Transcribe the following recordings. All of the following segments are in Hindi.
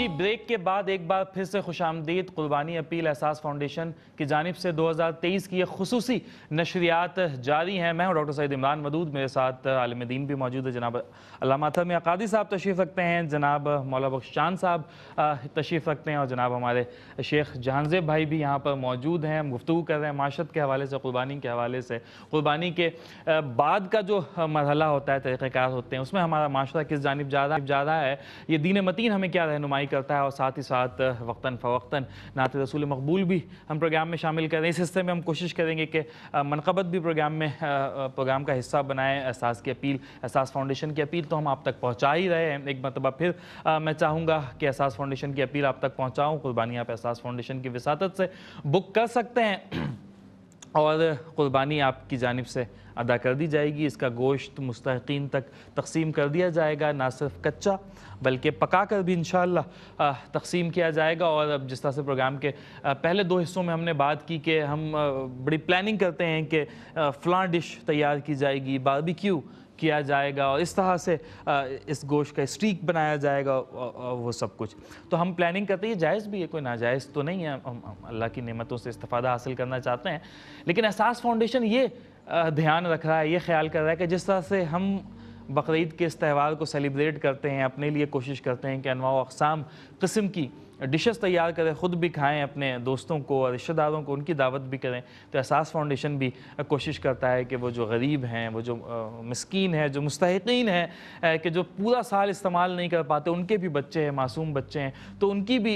जी ब्रेक के बाद एक बार फिर से खुश आमदीद कुर्बानी अपील एहसास फाउंडेशन की जानब से 2023 की एक खसूसी नशरियात जारी हैं मैं हूँ डॉक्टर सैद इमरान मदूद मेरे साथ आलम दीन भी मौजूद है जनाब अलामाथम अकादी साहब तशरीफ़ रखते हैं जनाब मौला चांद साहब तशरीफ़ रखते हैं और जनाब हमारे शेख जहानजेब भाई भी यहाँ पर मौजूद हैं हम गुफ्तू कर रहे हैं माशरत के हवाले से क़ुरबानी के हवाले से क़ुरबानी के बाद का जो मरहला होता है तरीक़ार होते हैं उसमें हमारा माशरा किस जानब जा रहा है ये दीन मतीन हमें क्या रहनुमाई करता है और साथ ही साथ वक्ता फ़वक्ता नात रसूल मकबूल भी हम प्रोग्राम में शामिल कर रहे हैं इस हिस्से में हम कोशिश करेंगे कि मनकबत भी प्रोग्राम में प्रोग्राम का हिस्सा बनाएँ एहसास की अपील एहसास फाउंडेशन की अपील तो हम आप तक पहुँचा ही रहे हैं एक मरतबा फिर मैं चाहूँगा कि एहसास फाउंडेशन की अपील आप तक पहुँचाऊँ कुर्बानी आप एहसास फाउंडेशन की वसात से बुक कर सकते हैं और क़ुरबानी आपकी जानब से अदा कर दी जाएगी इसका गोश्त मुस्तकिन तक तकसीम कर दिया जाएगा ना सिर्फ कच्चा बल्कि पका कर भी इन तकसीम किया जाएगा और अब जिस तरह से प्रोग्राम के पहले दो हिस्सों में हमने बात की कि हम बड़ी प्लानिंग करते हैं कि फ़लाँ डिश तैयार की जाएगी बारबिक्यू किया जाएगा और इस तरह से इस गोश्त का स्टीक बनाया जाएगा वो सब कुछ तो हम प्लानिंग करते हैं जायज़ भी है कोई नाजायज़ तो नहीं है हम, अल्लाह की नेमतों से इस्तः हासिल करना चाहते हैं लेकिन एहसास फाउंडेशन ये ध्यान रख रहा है ये ख्याल कर रहा है कि जिस तरह से हम बकरीद के इस त्यौहार को सेलिब्रेट करते हैं अपने लिए कोशिश करते हैं कि अनवा अकसाम कस्म की डिशेस तैयार करें ख़ुद भी खाएं अपने दोस्तों को और रिश्तेदारों को उनकी दावत भी करें तो एहसास फाउंडेशन भी कोशिश करता है कि वो जो गरीब हैं वो जो मस्किन है जो मुस्तकिन है कि जो पूरा साल इस्तेमाल नहीं कर पाते उनके भी बच्चे हैं मासूम बच्चे हैं तो उनकी भी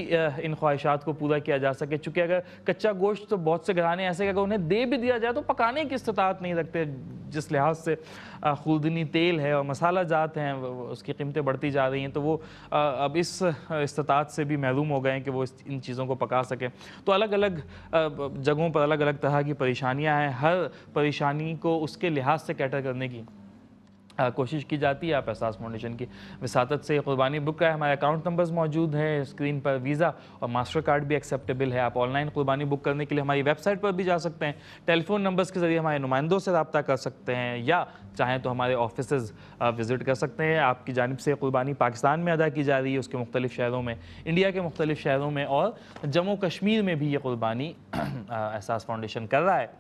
इन ख्वाहिशात को पूरा किया जा सके चूँकि अगर कच्चा गोश्त तो बहुत से घराने ऐसे अगर उन्हें दे भी दिया जाए तो पकाने की इस्तात नहीं रखते जिस लिहाज से खुदनी तेल है और मसाला जात हैं उसकी कीमतें बढ़ती जा रही हैं तो वो अब इस इस्तात से भी महरूम हो गए हैं कि वो इन चीज़ों को पका सकें तो अलग अलग जगहों पर अलग अलग तरह की परेशानियाँ हैं हर परेशानी को उसके लिहाज से कैटर करने की कोशिश की जाती है आप एहसास फाउंडेशन की वसात से कुर्बानी बुक का है हमारे अकाउंट नंबर्स मौजूद हैं स्क्रीन पर वीज़ा और मास्टर कार्ड भी एक्सेप्टेबल है आप ऑनलाइन कुर्बानी बुक करने के लिए हमारी वेबसाइट पर भी जा सकते हैं टेलीफोन नंबर्स के ज़रिए हमारे नुमाइंदों से रबता कर सकते हैं या चाहें तो हमारे ऑफिस विज़िट कर सकते हैं आपकी जानब से कुर्बानी पाकिस्तान में अदा की जा रही है उसके मुख्तलिफ शहरों में इंडिया के मुख्तलिफ शहरों में और जम्मू कश्मीर में भी ये कुर्बानी एहसास फाउंडेशन कर रहा है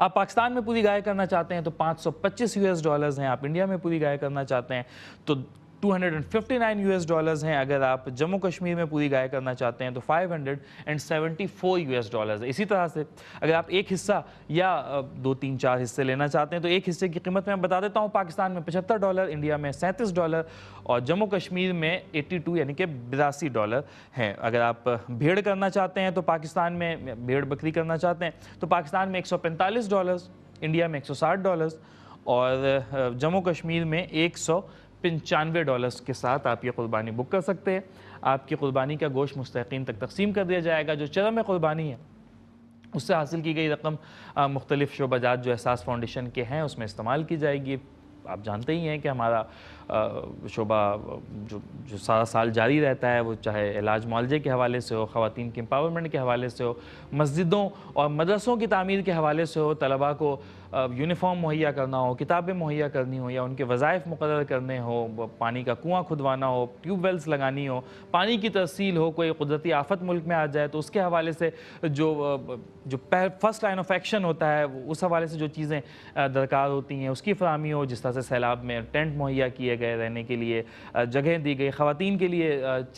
आप पाकिस्तान में पूरी गाय करना चाहते हैं तो 525 यूएस डॉलर्स हैं आप इंडिया में पूरी गाय करना चाहते हैं तो 259 यूएस डॉलर्स हैं अगर आप जम्मू कश्मीर में पूरी गाय करना चाहते हैं तो 574 यूएस डॉलर्स इसी तरह से अगर आप एक हिस्सा या दो तीन चार हिस्से लेना चाहते हैं तो एक हिस्से की कीमत मैं बता देता हूँ पाकिस्तान में पचहत्तर डॉलर इंडिया में सैंतीस डॉलर और जम्मू कश्मीर में 82 यानी कि बिरासी डॉलर हैं अगर आप भीड़ करना चाहते हैं तो पाकिस्तान में भीड़ बकरी करना चाहते हैं तो पाकिस्तान में एक डॉलर्स इंडिया में एक डॉलर्स और जम्मू कश्मीर में एक सौ पंचानवे डॉलर्स के साथ आप ये कुर्बानी बुक कर सकते हैं आपकी कुर्बानी का गोश्त मुस्तकिन तक तकसीम कर दिया जाएगा जो चरम कुर्बानी है उससे हासिल की गई रकम मुख्तलिफ शोबाजात जो एहसास फाउंडेशन के हैं उसमें इस्तेमाल की जाएगी आप जानते ही हैं कि हमारा शोबा जो जो सारा साल जारी रहता है वो चाहे इलाज मुआवजे के हवाले से हो खातन के एम्पावरमेंट के हवाले से हो मस्जिदों और मदरसों की तमीर के हवाले से हो तलबा को यूनिफॉर्म मुहैया करना हो किताबें मुहैया करनी हो या उनके वज़ाइफ मुकर करने हो पानी का कुआं खुदवाना हो ट्यूबवेल्स लगानी हो पानी की तरसील हो कोई कुदरती आफत मुल्क में आ जाए तो उसके हवाले से जो जो फर्स्ट लाइन ऑफ एक्शन होता है उस हवाले से जो चीज़ें दरकार होती हैं उसकी फरहमी हो जिस तरह से सैलाब में टेंट मुहैया किए गए रहने के लिए जगह दी गई ख़वान के लिए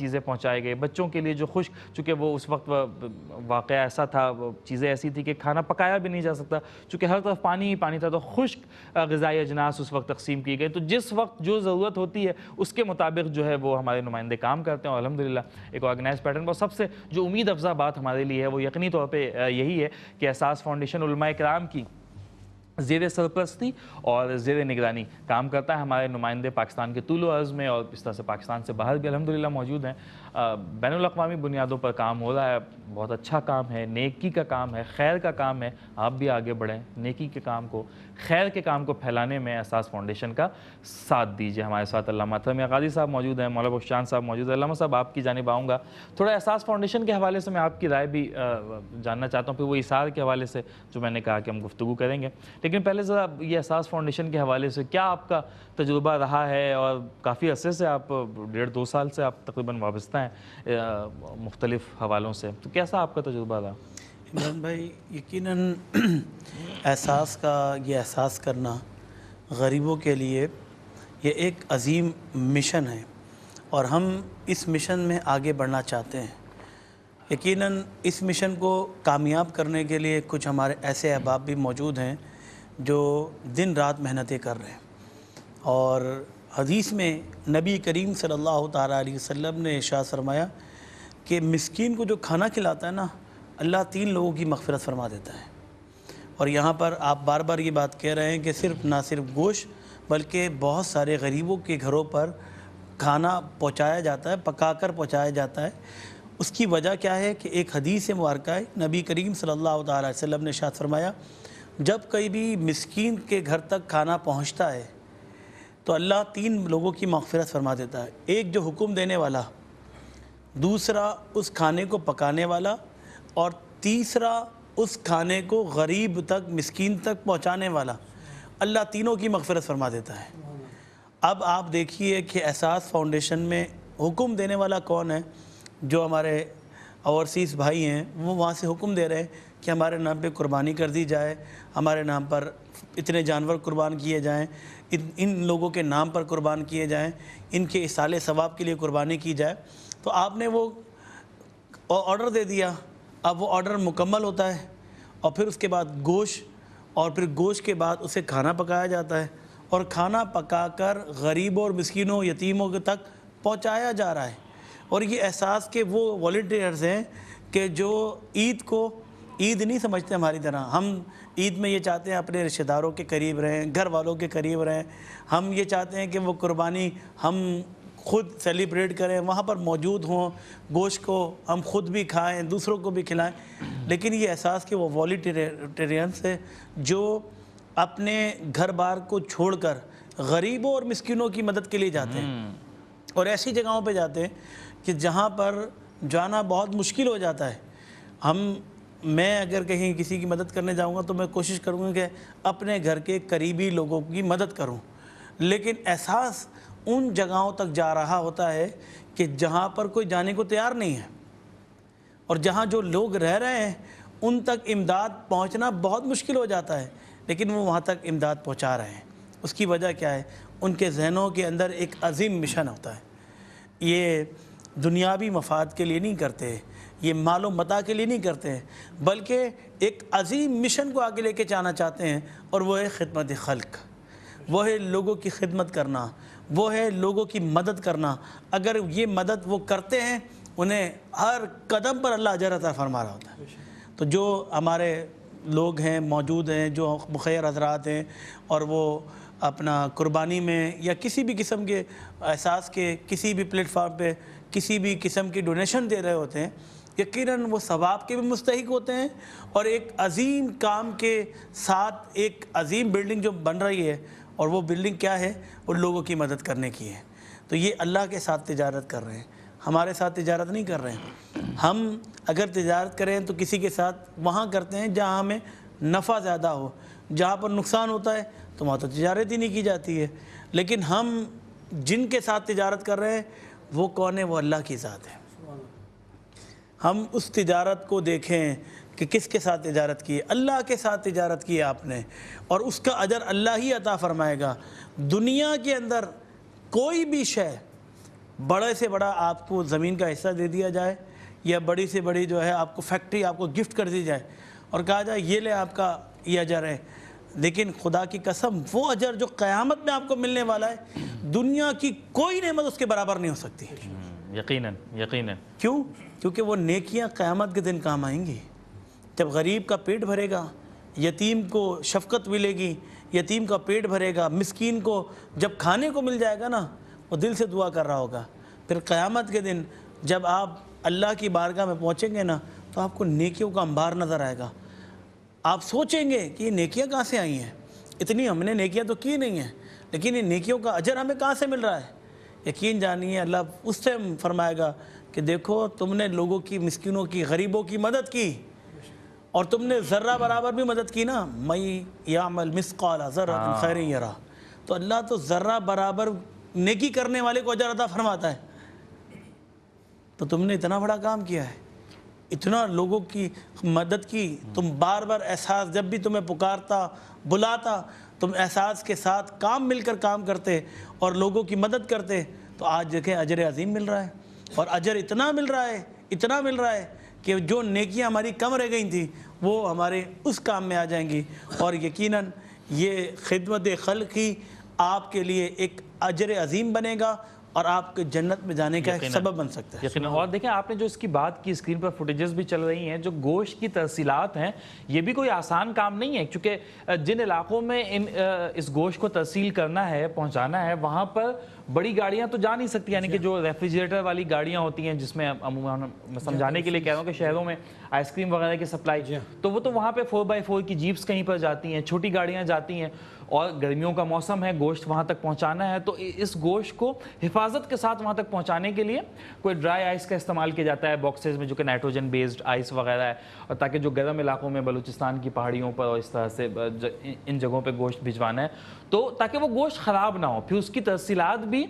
चीज़ें पहुँचाई गई बच्चों के लिए जो खुश चूँकि वो उस वक्त वाक़ ऐसा था चीज़ें ऐसी थी कि खाना पकाया भी नहीं जा सकता चूँकि हर तरफ पानी ही पानी था तो खुश्क गज़ाई अजनास उस वक्त तकसीम की गई तो जिस वक्त जो ज़रूरत होती है उसके मुताबिक जो है वो हमारे नुमाइंदे काम करते हैं और अलहमदिल्ला एक ऑर्गेनाइज पैटर्न और सबसे जो उम्मीद अफजा बात हमारे लिए है वो यकीनी तौर पर यही है कि एहसास फाउंडेशन कराम की जेर सरपरस्ती और जेर निगरानी काम करता है हमारे नुमाइंदे पाकिस्तान के तुलो अर्ज में और इस तरह से पाकिस्तान से बाहर भी अलहमदिल्ला मौजूद हैं बैन अवी बुनियादों पर काम हो रहा है बहुत अच्छा काम है नेकी का काम है खैर का काम है आप भी आगे बढ़ें नेकी के काम को खैर के काम को फैलाने में एहसास फाउंडेशन का साथ दीजिए हमारे साथ अलामा गाजी साहब मौजूद हैं मौलब बख्शान साहब मौजूद है अलामा साहब आपकी जानब आऊँगा थोड़ा एहसास फाउंडेशन के हवाले से मैं आपकी राय भी जानना चाहता हूँ फिर वो इशार के हवाले से जो मैंने कहा कि हम गुफ्तु करेंगे लेकिन पहले ज़रा ये एहसास फाउंडेशन के हवाले से क्या आपका तजुर्बा रहा है और काफ़ी अरसे से आप डेढ़ दो साल से आप तकरीबन वाबस्ता हैं मुख्तलिफ़ हवालों से तो कैसा आपका तजुर्बा था इमरान भाई यकीन एहसास का ये एहसास करना गरीबों के लिए ये एक अजीम मिशन है और हम इस मिशन में आगे बढ़ना चाहते हैं यकीनन इस मिशन को कामयाब करने के लिए कुछ हमारे ऐसे अहबाब भी मौजूद हैं जो दिन रात मेहनतें कर रहे हैं और हदीस में नबी करीम सल्लल्लाहु अलैहि वसल्लम ने शाह सरमाया कि मिसकीन को जो खाना खिलाता है ना अल्लाह तीन लोगों की मगफरत फरमा देता है और यहाँ पर आप बार बार ये बात कह रहे हैं कि सिर्फ ना सिर्फ गोश बल्कि बहुत सारे गरीबों के घरों पर खाना पहुँचाया जाता है पका कर पहुँचाया जाता है उसकी वजह क्या है कि एक हदीस मुबारक है नबी करीम सल्लल्लाहु अलैहि वसल्लम ने शाह फरमाया जब कहीं भी मिसकीन के घर तक खाना पहुँचता है तो अल्लाह तीन लोगों की मगफरत फरमा देता है एक जो हुक्म देने वाला दूसरा उस खाने को पकाने वाला और तीसरा उस खाने को गरीब तक मस्किन तक पहुँचाने वाला अल्लाह तीनों की मगफरत फरमा देता है अब आप देखिए कि एहसास फाउंडेशन में हुक्म देने वाला कौन है जो हमारे ओवरसीज़ भाई हैं वो वहाँ से हुक्म दे रहे हैं कि हमारे नाम पे कुर्बानी कर दी जाए हमारे नाम पर इतने जानवर कुर्बान किए जाएं इन इन लोगों के नाम पर कुर्बान किए जाएँ इनके इसाले सवाब के लिए कुर्बानी की जाए तो आपने वो ऑर्डर दे दिया अब वो ऑर्डर मुकम्मल होता है और फिर उसके बाद गोश और फिर गोश के बाद उसे खाना पकाया जाता है और खाना पकाकर गरीबों और मस्किनों यतीमों के तक पहुंचाया जा रहा है और ये एहसास के वो वॉल्टियर्स हैं कि जो ईद को ईद नहीं समझते हमारी तरह हम ईद में ये चाहते हैं अपने रिश्तेदारों के करीब रहें घर वालों के करीब रहें हम ये चाहते हैं कि वो कुर्बानी हम खुद सेलिब्रेट करें वहाँ पर मौजूद हों गोश्त को हम खुद भी खाएं दूसरों को भी खिलाएं लेकिन ये एहसास कि वो वॉलीटेरियंस है जो अपने घर बार को छोड़कर गरीबों और मस्किनों की मदद के लिए जाते हैं हम्म। और ऐसी जगहों पे जाते हैं कि जहाँ पर जाना बहुत मुश्किल हो जाता है हम मैं अगर कहीं किसी की मदद करने जाऊँगा तो मैं कोशिश करूँगा कि अपने घर के करीबी लोगों की मदद करूँ लेकिन एहसास उन जगहों तक जा रहा होता है कि जहाँ पर कोई जाने को तैयार नहीं है और जहाँ जो लोग रह रहे हैं उन तक इमदाद पहुँचना बहुत मुश्किल हो जाता है लेकिन वो वहाँ तक इमदाद पहुँचा रहे हैं उसकी वजह क्या है उनके जहनों के अंदर एक अजीम मिशन होता है ये दुनियावी मफाद के लिए नहीं करते ये मालो मता के लिए नहीं करते हैं बल्कि एक अजीम मिशन को आगे लेके जाना चाहते हैं और वो है खिदमत खल्क वो है लोगों की खिदमत करना वो है लोगों की मदद करना अगर ये मदद वो करते हैं उन्हें हर कदम पर अल्लाह अजर फरमा रहा होता है तो जो हमारे लोग हैं मौजूद हैं जो बखैर हजरात हैं और वो अपना कुर्बानी में या किसी भी किस्म के एहसास के किसी भी प्लेटफार्म पे किसी भी किस्म की डोनेशन दे रहे होते हैं यकीनन वो सवाब के भी मुस्तक होते हैं और एक अजीम काम के साथ एक अजीम बिल्डिंग जो बन रही है और वो बिल्डिंग क्या है उन लोगों की मदद करने की है तो ये अल्लाह के साथ तजारत कर रहे हैं हमारे साथ तजारत नहीं कर रहे हैं हम अगर तजारत करें तो किसी के साथ वहाँ करते हैं जहाँ हमें नफ़ा ज़्यादा हो जहाँ पर नुकसान होता है तो वहाँ तो तजारत ही नहीं की जाती है लेकिन हम जिनके साथ तजारत कर रहे हैं वो कौन है वो अल्लाह की ज़ात है हम उस तजारत को देखें कि किसके साथ तजारत की अल्लाह के साथ तजारत की आपने और उसका अजर अल्लाह ही अता फ़रमाएगा दुनिया के अंदर कोई भी शय बड़े से बड़ा आपको ज़मीन का हिस्सा दे दिया जाए या बड़ी से बड़ी जो है आपको फैक्ट्री आपको गिफ्ट कर दी जाए और कहा जाए ये ले आपका ये अजर है लेकिन खुदा की कसम वो अजर जो क़यामत में आपको मिलने वाला है दुनिया की कोई नमत उसके बराबर नहीं हो सकती यकीनन यकीनन क्यों क्योंकि वो नेकियां क़्यामत के दिन काम आएंगी जब गरीब का पेट भरेगा यतीम को शफकत मिलेगी यतीम का पेट भरेगा मिसकीन को जब खाने को मिल जाएगा ना वो दिल से दुआ कर रहा होगा फिर क़्यामत के दिन जब आप अल्लाह की बारगाह में पहुँचेंगे ना तो आपको नेकियों का अंबार नज़र आएगा आप सोचेंगे कि ये नेकियाँ कहाँ से आई हैं इतनी हमने नेकियाँ तो की नहीं हैं लेकिन ये नेकियों का अजर हमें कहाँ से मिल रहा है यकीन जानिए अल्लाह उस टाइम फरमाएगा कि देखो तुमने लोगों की मिस्किनों की गरीबों की मदद की और तुमने ज़र्रा बराबर भी मदद की ना मई यामल मिसकाला ज़र्रा हाँ। खैर यरा तो अल्लाह तो ज़र्रा बराबर नेकी करने वाले को अजर अदा फरमाता है तो तुमने इतना बड़ा काम किया है इतना लोगों की मदद की तुम बार बार एहसास जब भी तुम्हें पुकारता बुलाता तुम एहसास के साथ काम मिलकर काम करते और लोगों की मदद करते तो आज देखें अजर अजीम मिल रहा है और अजर इतना मिल रहा है इतना मिल रहा है कि जो नेकियां हमारी कम रह गई थी वो हमारे उस काम में आ जाएंगी और यकीनन ये खिदमत खल की आपके लिए एक अजर अजीम बनेगा और आपके जन्नत में जाने का एक सबब बन सकता है यकीन और देखें आपने जो इसकी बात की स्क्रीन पर फुटेजेस भी चल रही हैं जो गोश्त की तहसीलात हैं ये भी कोई आसान काम नहीं है क्योंकि जिन इलाकों में इन इस गोश्त को तहसील करना है पहुंचाना है वहाँ पर बड़ी गाड़ियाँ तो जा नहीं सकती यानी कि जो रेफ्रिजरेटर वाली गाड़ियाँ होती हैं जिसमें अमूमन समझाने के लिए कह रहा हूँ कि शहरों में आइसक्रीम वगैरह की सप्लाई तो वो तो वहाँ पर फोर बाई फोर की जीप्स कहीं पर जाती हैं छोटी गाड़ियाँ जाती हैं और गर्मियों का मौसम है गोश्त वहाँ तक पहुँचाना है तो इस गोश्त को हिफाजत के साथ वहाँ तक पहुँचाने के लिए कोई ड्राई आइस का इस्तेमाल किया जाता है बॉक्सेज में जो कि नाइट्रोजन बेस्ड आइस वगैरह है और ताकि जो गर्म इलाकों में बलूचिस्तान की पहाड़ियों पर और इस तरह से इन जगहों पर गोश्त भिजवाना है तो ताकि वो गोश्त ख़राब ना हो फिर उसकी तफसीत भी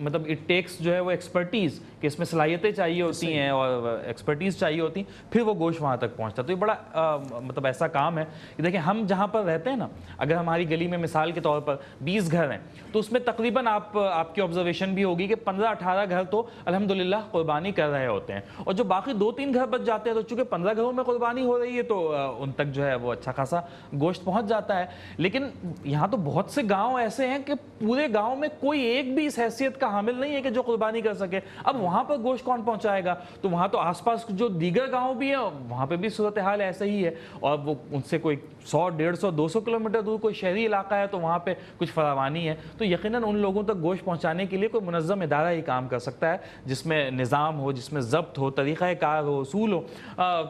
मतलब इट टेक्स जो है वो एक्सपर्टीज़ कि इसमें सलाहियतें चाहिए होती हैं और एक्सपर्टीज़ चाहिए होती फिर वो गोश्त वहाँ तक पहुँचता तो ये बड़ा आ, मतलब ऐसा काम है कि देखिए हम जहाँ पर रहते हैं ना अगर हमारी गली में मिसाल के तौर पर बीस घर हैं तो उसमें तकरीबन आप आपकी ऑब्जर्वेशन भी होगी कि पंद्रह अठारह घर तो अलहमदिल्ला कुर्बानी कर रहे होते हैं और जो बाकी दो तीन घर बच जाते हैं तो चूँकि पंद्रह घरों में कुर्बानी हो रही है तो उन तक जो है वो अच्छा खासा गोश्त पहुँच जाता है लेकिन यहाँ तो बहुत से गाँव ऐसे हैं कि पूरे गाँव में कोई एक भी इस हैसियत का का हामिल नहीं है कि जो कुर्बानी कर सके अब वहां पर गोश्त कौन पहुंचाएगा तो वहां तो आसपास जो दीगर गाँव भी है वहां पर भी सूरत हाल ऐसे ही है और वो उनसे कोई सौ डेढ़ सौ दो सौ किलोमीटर दूर कोई शहरी इलाका है तो वहाँ पर कुछ फरावानी है तो यकीन उन लोगों तक गोश्त पहुँचाने के लिए कोई मनज़म इदारा ही काम कर सकता है जिसमें निज़ाम हो जिसमें जब्त हो तरीक़ाकार हो असूल हो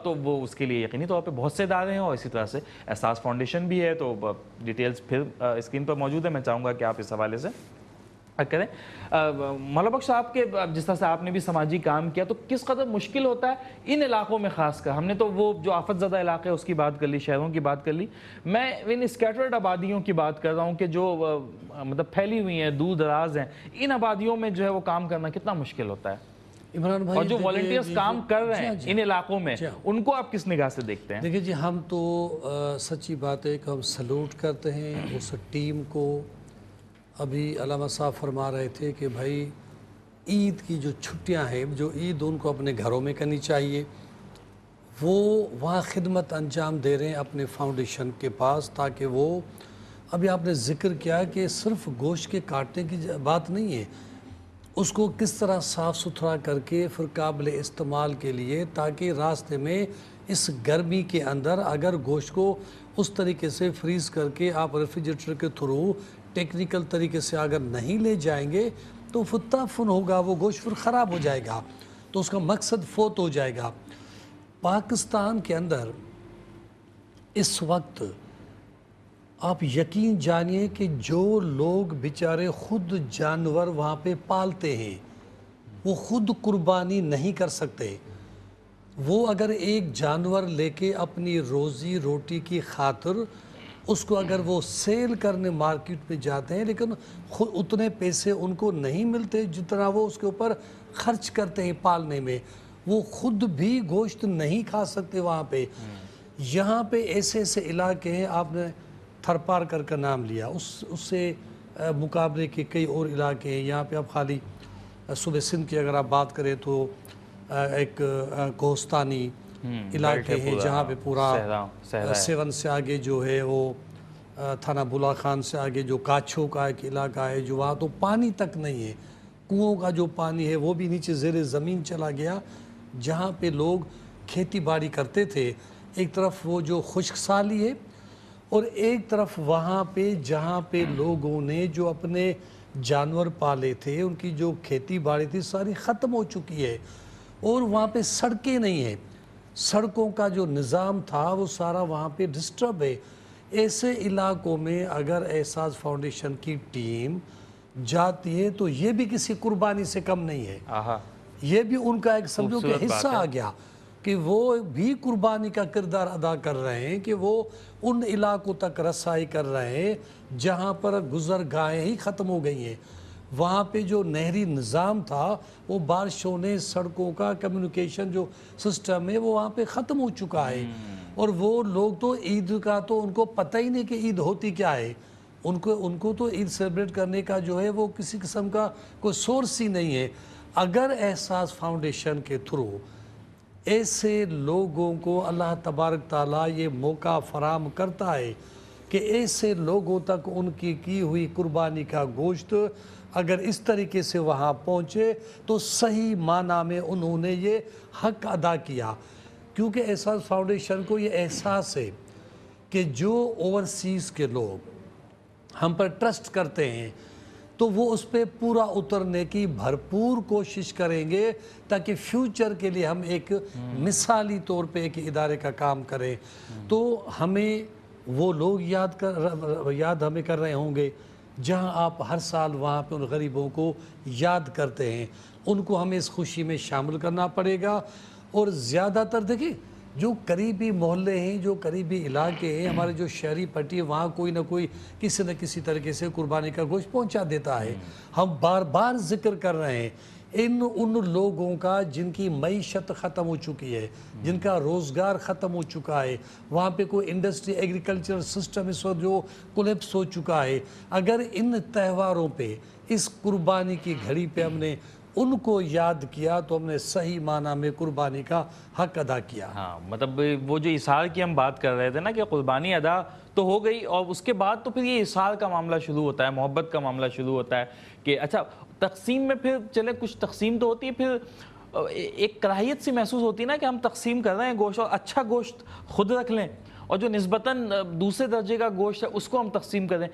तो वो उसके लिए यकीनी तौर पर बहुत से इदारे हैं और इसी तरह से एहसास फाउंडेशन भी है तो डिटेल्स फिर स्क्रीन पर मौजूद है मैं चाहूँगा कि आप इस हवाले से करें मौला बख्श साहब के जिस तरह से आपने भी समाजी काम किया तो किस कदर मुश्किल होता है इन इलाकों में खासकर हमने तो वो जो आफत ज़दा इलाके उसकी बात कर ली शहरों की बात कर ली मैं इन स्कैटर्ड आबादियों की बात कर रहा हूँ कि जो मतलब फैली हुई हैं दूर दराज हैं इन आबादियों में जो है वो काम करना कितना मुश्किल होता है इमरान भाई और जो वॉल्टियर्स काम कर रहे हैं इन इलाकों में उनको आप किस निगाह से देखते हैं देखिए जी हम तो सच्ची बात है कि हम सल्यूट करते हैं उस टीम को अभी अलामा साहब फरमा रहे थे कि भाई ईद की जो छुट्टियां हैं जो ईद उनको अपने घरों में करनी चाहिए वो वहाँ खिदमत अंजाम दे रहे हैं अपने फाउंडेशन के पास ताकि वो अभी आपने ज़िक्र किया कि सिर्फ गोश्त के काटने की बात नहीं है उसको किस तरह साफ़ सुथरा करके फिर काबिल इस्तेमाल के लिए ताकि रास्ते में इस गर्मी के अंदर अगर गोश्त को उस तरीके से फ्रीज़ करके आप रेफ्रिजरेटर के थ्रू टेक्निकल तरीके से अगर नहीं ले जाएंगे तो फुन होगा वो गोश्त फिर ख़राब हो जाएगा तो उसका मकसद फोत हो जाएगा पाकिस्तान के अंदर इस वक्त आप यकीन जानिए कि जो लोग बेचारे खुद जानवर वहाँ पे पालते हैं वो खुद कुर्बानी नहीं कर सकते वो अगर एक जानवर लेके अपनी रोज़ी रोटी की खातर उसको अगर वो सेल करने मार्केट में जाते हैं लेकिन खुद उतने पैसे उनको नहीं मिलते जितना वो उसके ऊपर खर्च करते हैं पालने में वो खुद भी गोश्त नहीं खा सकते वहाँ पे यहाँ पे ऐसे ऐसे इलाके हैं आपने थरपार कर का नाम लिया उस उससे मुकाबले के कई और इलाके हैं यहाँ पे आप खाली सुबह सिंध की अगर आप बात करें तो एक कोस्तानी हम्म, इलाके हैं जहाँ पे हाँ, पूरा सेवन से आगे जो है वो थाना बुला खान से आगे जो काछो का एक इलाका है जो वहाँ तो पानी तक नहीं है कुओं का जो पानी है वो भी नीचे जेर ज़मीन चला गया जहाँ पे लोग खेती बाड़ी करते थे एक तरफ वो जो खुशकसाली है और एक तरफ वहाँ पे जहाँ पे लोगों ने जो अपने जानवर पाले थे उनकी जो खेती बाड़ी थी सारी ख़त्म हो चुकी है और वहाँ पे सड़कें नहीं है सड़कों का जो निज़ाम था वो सारा वहाँ पे डिस्टर्ब है ऐसे इलाकों में अगर एहसास फाउंडेशन की टीम जाती है तो ये भी किसी कुर्बानी से कम नहीं है ये भी उनका एक समझो कि हिस्सा आ गया कि वो भी कुर्बानी का किरदार अदा कर रहे हैं कि वो उन इलाकों तक रसाई कर रहे हैं जहाँ पर गुजर गायें ही ख़त्म हो गई हैं वहाँ पे जो नहरी निज़ाम था वो बारिश होने सड़कों का कम्युनिकेशन जो सिस्टम है वो वहाँ पे ख़त्म हो चुका है हम्म। और वो लोग तो ईद का तो उनको पता ही नहीं कि ईद होती क्या है उनको उनको तो ईद सेलिब्रेट करने का जो है वो किसी किस्म का कोई सोर्स ही नहीं है अगर एहसास फाउंडेशन के थ्रू ऐसे लोगों को अल्लाह तबारक ताला ये मौका फराम करता है कि ऐसे लोगों तक उनकी की हुई कुर्बानी का गोश्त अगर इस तरीके से वहाँ पहुँचे तो सही माना में उन्होंने ये हक अदा किया क्योंकि एहसास फाउंडेशन को ये एहसास है कि जो ओवरसीज़ के लोग हम पर ट्रस्ट करते हैं तो वो उस पर पूरा उतरने की भरपूर कोशिश करेंगे ताकि फ्यूचर के लिए हम एक हम्म। मिसाली तौर पे एक इदारे का काम करें तो हमें वो लोग याद कर याद हमें कर रहे होंगे जहां आप हर साल वहां पे उन गरीबों को याद करते हैं उनको हमें इस खुशी में शामिल करना पड़ेगा और ज़्यादातर देखिए जो करीबी मोहल्ले हैं जो करीबी इलाके हैं हमारे जो शहरी पट्टी है वहाँ कोई ना कोई किसी न किसी तरीके से कुर्बानी का गोश्त पहुँचा देता है हम्म। हम बार बार जिक्र कर रहे हैं इन उन लोगों का जिनकी मीशत ख़त्म हो चुकी है जिनका रोज़गार ख़त्म हो चुका है वहाँ पे कोई इंडस्ट्री एग्रीकल्चर सिस्टम इस वक्त जो कुलप्स हो चुका है अगर इन त्यौहारों पे इस कुर्बानी की घड़ी पे हमने उनको याद किया तो हमने सही माना में कुर्बानी का हक अदा किया हाँ मतलब वो जो इशार की हम बात कर रहे थे ना कि कुर्बानी अदा तो हो गई और उसके बाद तो फिर ये इशार का मामला शुरू होता है मोहब्बत का मामला शुरू होता है कि अच्छा तकसीम में फिर चले कुछ तकसीम तो होती है फिर एक कराहियत सी महसूस होती है ना कि हम तकसीम कर रहे हैं गोश्त और अच्छा गोश्त खुद रख लें और जो नस्बता दूसरे दर्जे का गोश्त है उसको हम तकसीम करें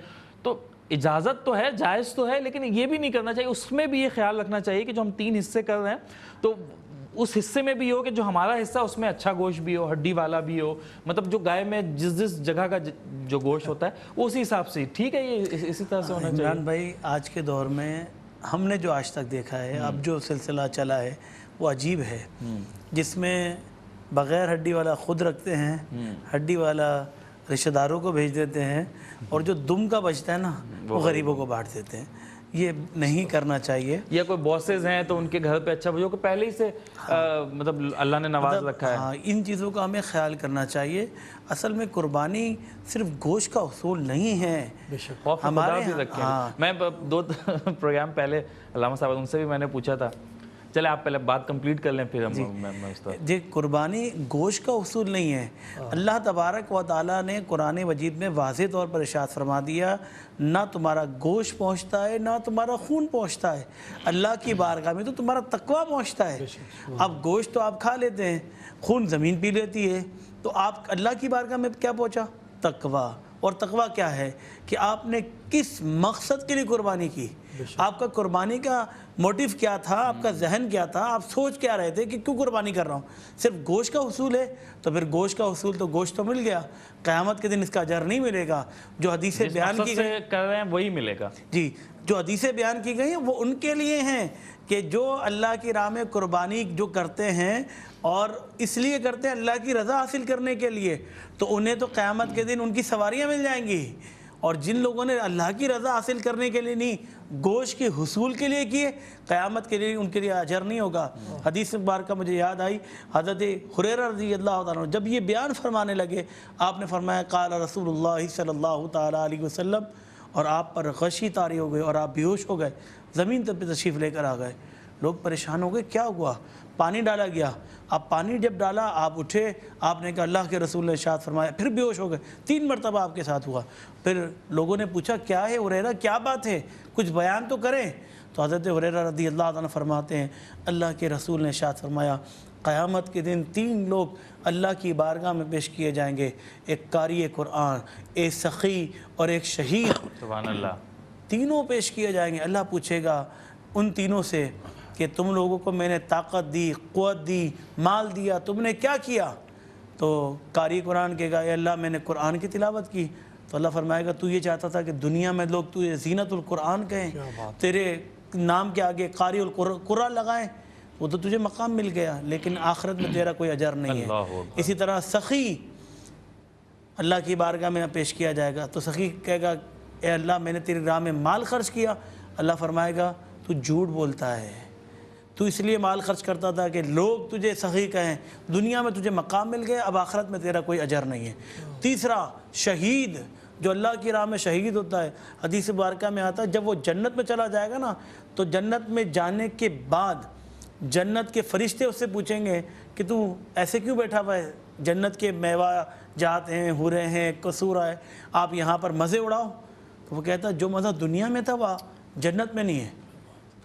तो इजाज़त तो है जायज़ तो है लेकिन ये भी नहीं करना चाहिए उसमें भी ये ख्याल रखना चाहिए कि जो हम तीन हिस्से कर रहे हैं तो उस हिस्से में भी हो कि जो हमारा हिस्सा उसमें अच्छा गोश्त भी हो हड्डी वाला भी हो मतलब जो गाय में जिस जिस जगह का जो गोश्त होता है उसी हिसाब से ठीक है ये इसी तरह से होना चाहिए भाई आज के दौर में हमने जो आज तक देखा है अब हम्म। जो सिलसिला चला है वो अजीब है हम्म। जिसमें बग़ैर हड्डी वाला खुद रखते हैं हम्म। हड्डी वाला रिश्तेदारों को भेज देते हैं और जो दुम का बचता है ना वो गरीबों को बांट देते हैं ये नहीं करना चाहिए या कोई बॉसेज हैं तो उनके घर पे अच्छा भैया पहले ही से हाँ, आ, मतलब अल्लाह ने नवाज मतलब, रखा है हाँ, इन चीज़ों का हमें ख्याल करना चाहिए असल में कुर्बानी सिर्फ गोश का उसूल नहीं है हमारे हाँ, मैं दो प्रोग्राम पहले अलामा साहब उनसे भी मैंने पूछा था चले आप पहले बात कंप्लीट कर लें फिर हम जी कुर्बानी गोश का उसूल नहीं है हाँ। अल्लाह तबारक व ताली ने कुरान वजीद में वाज तौर पर इशात फरमा दिया ना तुम्हारा गोश पहुँचता है ना तुम्हारा खून पहुँचता है अल्लाह की बारगाह में तो तुम्हारा तकवा पहुँचता है हाँ। अब गोश्त तो आप खा लेते हैं खून ज़मीन पी लेती है तो आप अल्लाह की बारगाह में क्या पहुँचा तकवा और तकवा क्या है कि आपने किस मकसद के लिए कुर्बानी की आपका कुर्बानी का मोटिव क्या था आपका हम्म। जहन क्या था आप सोच क्या रहे थे कि क्यों कुर्बानी कर रहा हूँ सिर्फ गोश का उसूल है तो फिर गोश का उसूल तो गोश तो मिल गया क़्यामत के दिन इसका अजर नहीं मिलेगा जो हदीस बयान की गई कर रहे हैं वही मिलेगा जी जो हदीसें बयान की गई हैं वो उनके लिए हैं कि जो अल्लाह की राह में कुर्बानी जो करते हैं और इसलिए करते हैं अल्लाह की रज़ा हासिल करने के लिए तो उन्हें तो क़्यामत के दिन उनकी सवारियाँ मिल जाएंगी और जिन लोगों ने अल्लाह की रज़ा हासिल करने के लिए नहीं गोश के हसूल के लिए किए क़यामत के लिए उनके लिए अजर नहीं होगा हदीस बार का मुझे याद आई हज़रत हुरर रजी अल्लाह जब ये बयान फरमाने लगे आपने फरमाया कल रसूल सल्ला तसलम और आप पर गशी तारी हो गई और आप बेहोश हो गए ज़मीन तब पर तशीफ़ लेकर आ गए लोग परेशान हो गए क्या हुआ पानी डाला गया आप पानी जब डाला आप उठे आपने कहा अल्लाह के रसूल ने शाद फरमाया फिर बेहोश हो गए तीन मरतबा आपके साथ हुआ फिर लोगों ने पूछा क्या है उरेरा क्या बात है कुछ बयान तो करें तो हज़रत उरेरा रदी अल्लाह फरमाते हैं अल्लाह के रसूल ने शाद फरमाया क़यामत के दिन तीन लोग अल्लाह की बारगाह में पेश किए जाएंगे एक कारी कुरान एक सखी और एक शहीद तीनों पेश किए जाएंगे अल्लाह पूछेगा उन तीनों से कि तुम लोगों को मैंने ताकत दी क़वत दी माल दिया तुमने क्या किया तो कारी कुरान के अल्लाह मैंने कुरान की तिलावत की तो अल्लाह फरमाएगा तू ये चाहता था कि दुनिया में लोग तुझे जीनतुल्कुरान कहें तेरे नाम के आगे कारी कुरा लगाएं वो तो तुझे मकाम मिल गया लेकिन आखिरत में तेरा कोई अजर नहीं है इसी तरह सखी अल्लाह की बारगाह में पेश किया जाएगा तो सखी कहेगा ए अल्लाह मैंने तेरी राह में माल खर्च किया अल्लाह फरमाएगा तू झूठ बोलता है तू इसलिए माल खर्च करता था कि लोग तुझे सही कहें दुनिया में तुझे मकाम मिल गया अब आख़रत में तेरा कोई अजर नहीं है तीसरा शहीद जो अल्लाह की राह में शहीद होता है हदीस बारका में आता है जब वो जन्नत में चला जाएगा ना तो जन्नत में जाने के बाद जन्नत के फरिश्ते उससे पूछेंगे कि तू ऐसे क्यों बैठा हुआ है जन्नत के मेवा जात हैं हुरे हैं कसूरा है आप यहाँ पर मज़े उड़ाओ तो वो कहता जो मज़ा दुनिया में था वह जन्नत में नहीं है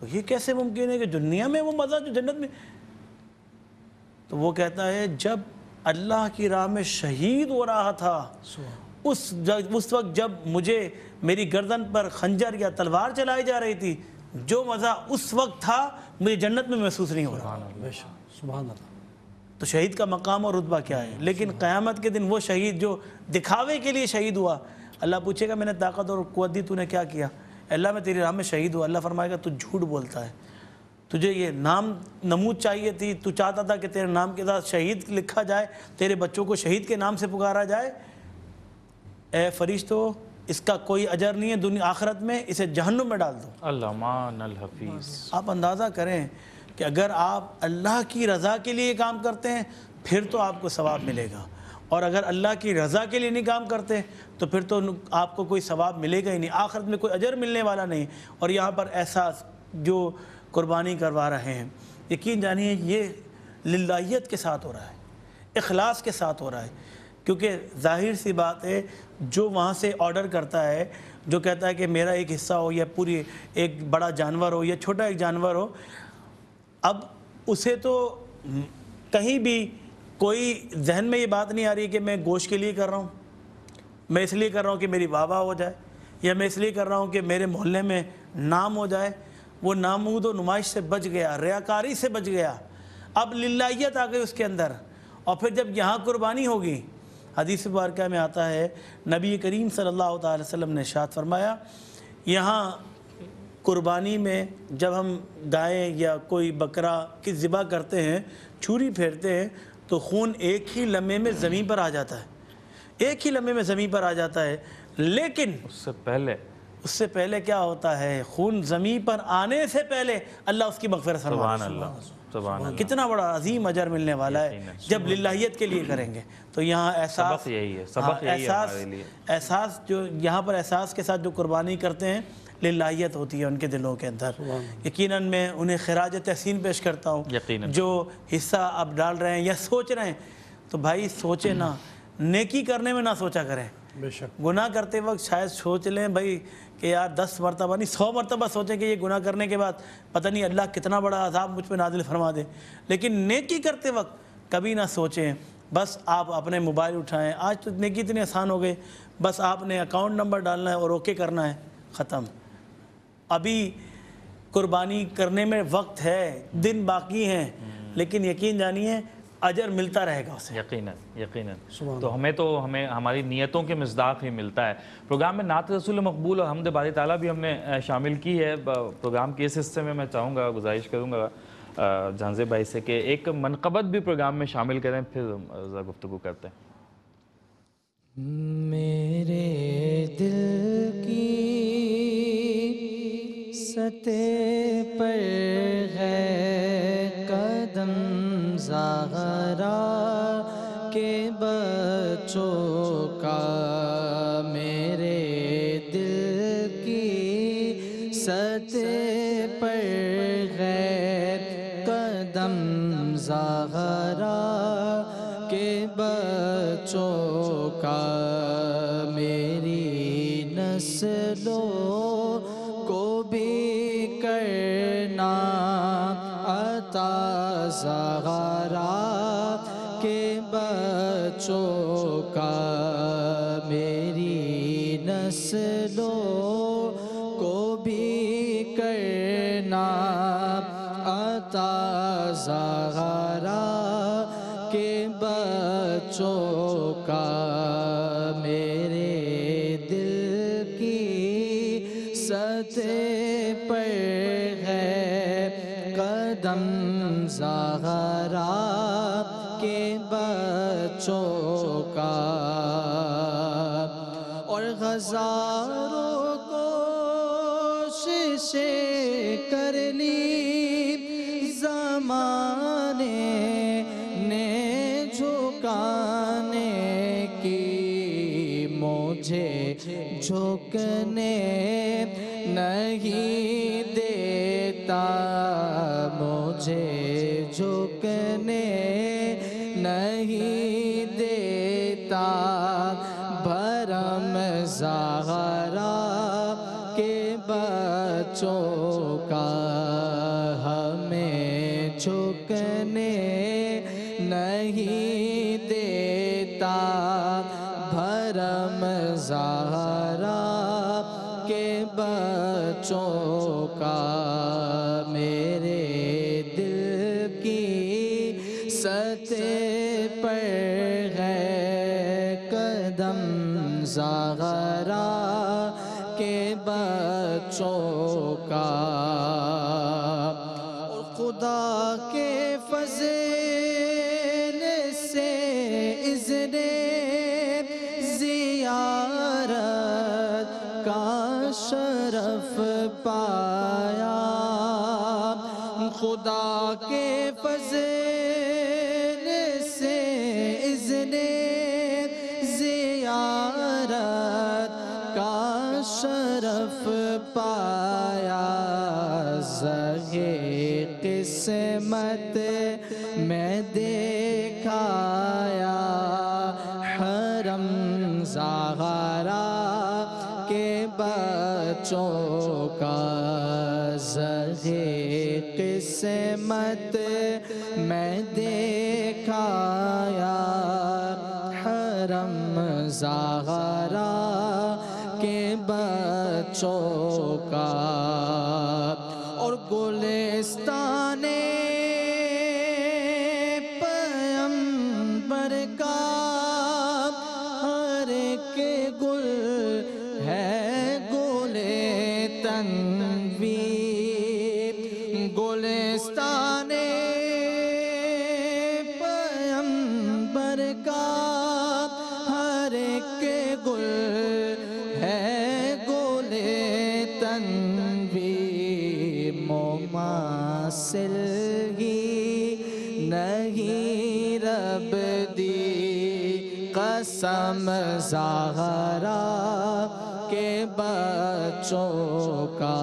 तो ये कैसे मुमकिन है कि दुनिया में वो मज़ा जो जन्नत में तो वो कहता है जब अल्लाह की राह में शहीद हो रहा था उस उस वक्त जब मुझे मेरी गर्दन पर खंजर या तलवार चलाई जा रही थी जो मज़ा उस वक्त था मुझे जन्नत में महसूस नहीं हो रहा सुबह तो शहीद का मकाम और रुतबा क्या है लेकिन क़्यामत के दिन वो शहीद जो दिखावे के लिए शहीद हुआ अल्लाह पूछेगा मैंने ताकत और कुत दी तूने क्या किया अल्लाह मैं तेरी राह में शहीद हूँ अल्लाह फरमाएगा तू झूठ बोलता है तुझे ये नाम नमूद चाहिए थी तू चाहता था कि तेरे नाम के साथ शहीद लिखा जाए तेरे बच्चों को शहीद के नाम से पुकारा जाए ए तो इसका कोई अजर नहीं है दुनिया आखरत में इसे जहन्नुम में डाल दो आप अंदाज़ा करें कि अगर आप अल्लाह की रज़ा के लिए काम करते हैं फिर तो आपको सवाब मिलेगा और अगर अल्लाह की रज़ा के लिए नहीं काम करते तो फिर तो आपको कोई सवाब मिलेगा ही नहीं आखिरत में कोई अजर मिलने वाला नहीं और यहाँ पर ऐसा जो कुर्बानी करवा रहे हैं यकीन जानिए ये लाहीत के साथ हो रहा है अखलास के साथ हो रहा है क्योंकि जाहिर सी बात है जो वहाँ से ऑर्डर करता है जो कहता है कि मेरा एक हिस्सा हो या पूरी एक बड़ा जानवर हो या छोटा एक जानवर हो अब उसे तो कहीं भी कोई जहन में ये बात नहीं आ रही कि मैं गोश के लिए कर रहा हूँ मैं इसलिए कर रहा हूँ कि मेरी वाह हो जाए या मैं इसलिए कर रहा हूँ कि मेरे मोहल्ले में नाम हो जाए वो नामूद व नुमाइश से बच गया रयाकारी से बच गया अब लियत आ गई उसके अंदर और फिर जब यहाँ कुर्बानी होगी हदीस बारका में आता है नबी करीम सल्लल्लाहु अलैहि वसल्लम ने शाद फरमाया यहाँ कुर्बानी में जब हम गायें या कोई बकरा की ज़िबा करते हैं छुरी फेरते हैं तो खून एक ही लम्हे में ज़मीन पर आ जाता है एक ही लम्हे में ज़मीन पर आ जाता है लेकिन उससे पहले उससे पहले क्या होता है खून ज़मीन पर आने से पहले अल्लाह उसकी मगफरत कितना बड़ा अजीम अजर मिलने वाला है जब लाहियत के लिए करेंगे तो यहाँ एहसास यही है हाँ, एहसास एहसास जो यहाँ पर एहसास के साथ जो कुर्बानी करते हैं लाइत होती है उनके दिलों के अंदर यकीन मैं उन्हें खराज तहसीन पेश करता हूँ जो हिस्सा आप डाल रहे हैं या सोच रहे हैं तो भाई सोचे ना नेकी करने में ना सोचा करें गुनाह करते वक्त शायद सोच लें भाई कि यार दस मरतबा नहीं सौ मरतबा सोचें कि ये गुनाह करने के बाद पता नहीं अल्लाह कितना बड़ा अजाब मुझ पर नाजिल फरमा दे लेकिन नेकी करते वक्त कभी ना सोचें बस आप अपने मोबाइल उठाएं आज तो नेकी इतनी आसान हो गई बस आपने अकाउंट नंबर डालना है और ओके करना है ख़त्म अभी कुर्बानी करने में वक्त है दिन बाकी हैं लेकिन यकीन जानिए अजर मिलता रहेगा उसे यकीनन यकीनन तो हमें तो हमें हमारी नियतों के मजदाक ही मिलता है प्रोग्राम में नात रसूल मकबूल और हमद बारी ताला भी हमने शामिल की है प्रोग्राम के इस हिस्से में मैं चाहूँगा गुजारिश करूँगा झांजे भाई से कि एक मनकबत भी प्रोग्राम में शामिल करें फिर गुफ्तु करते हैं मेरे दिल सतह पर है कदम जहरा के बच्चों का मेरे दिल की सतह पर है कदम जहरा के बच्चों का मेरी नस्लों बच्चों का मेरी नस्लों को भी करना अता Ramazan चौका हमें झुकने नहीं देता भरम जहरा के बच्चों का मेरे दिल की सतह पर है कदम जहरा के बच्चों का खुदा किस्मत मैं देखाया हरम जहरा के बच्चों का जहे किस्मत मैं देखाया हरम जहरा के बच्चों का तनवीर गुलस्ताने पयंबर का हर एक गुल है गोले तनवीर मोमासिल नहीं रब दी कसम जहरा चौका का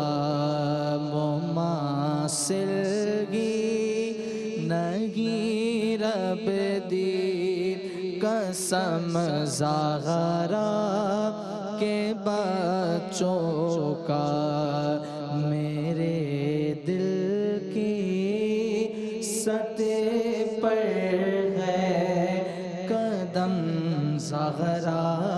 मुमासिलगी नहीं रब दी कसम जहरा के बच्चों मेरे दिल की सतह पर है कदम जहरा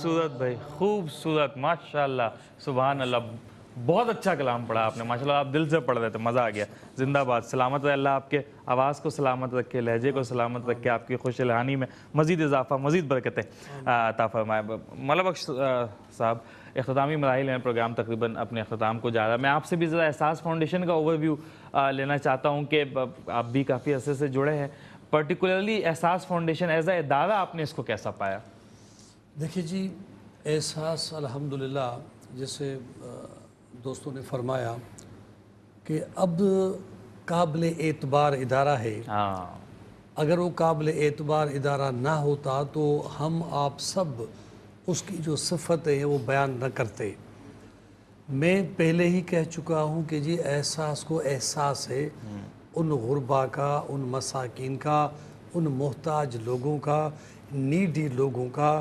खूबसूरत भाई खूबसूरत माशाल्लाह सुबह अल्लाह बहुत अच्छा कलाम पढ़ा आपने माशाल्लाह आप दिल से पढ़ रहे थे मज़ा आ गया जिंदाबाद सलामत रहे अल्लाह आपके आवाज़ को सलामत रखे लहजे को सलामत रखे आपकी खुश लहानी में मज़ीद इजाफा मज़ीद बरकतें अता फरमाए मलब साहब अख्तामी मराहल में प्रोग्राम तकरीबन अपने अख्ताम को जा रहा है मैं आपसे भी ज़रा एहसास फाउंडेशन का ओवरव्यू लेना चाहता हूँ कि आप भी काफ़ी अरसे से जुड़े हैं पर्टिकुलरली एहसास फाउंडेशन एज अ इदारा आपने इसको कैसा पाया देखिए जी एहसास अल्हम्दुलिल्लाह जैसे दोस्तों ने फरमाया कि अब काबिल एतबार इदारा है हाँ। अगर वो काबिल एतबार इदारा ना होता तो हम आप सब उसकी जो सिफतें हैं वो बयान न करते मैं पहले ही कह चुका हूँ कि जी एहसास को एहसास है हम्म। उन गुरबा का उन मसाकिन का उन मोहताज लोगों का नीडी लोगों का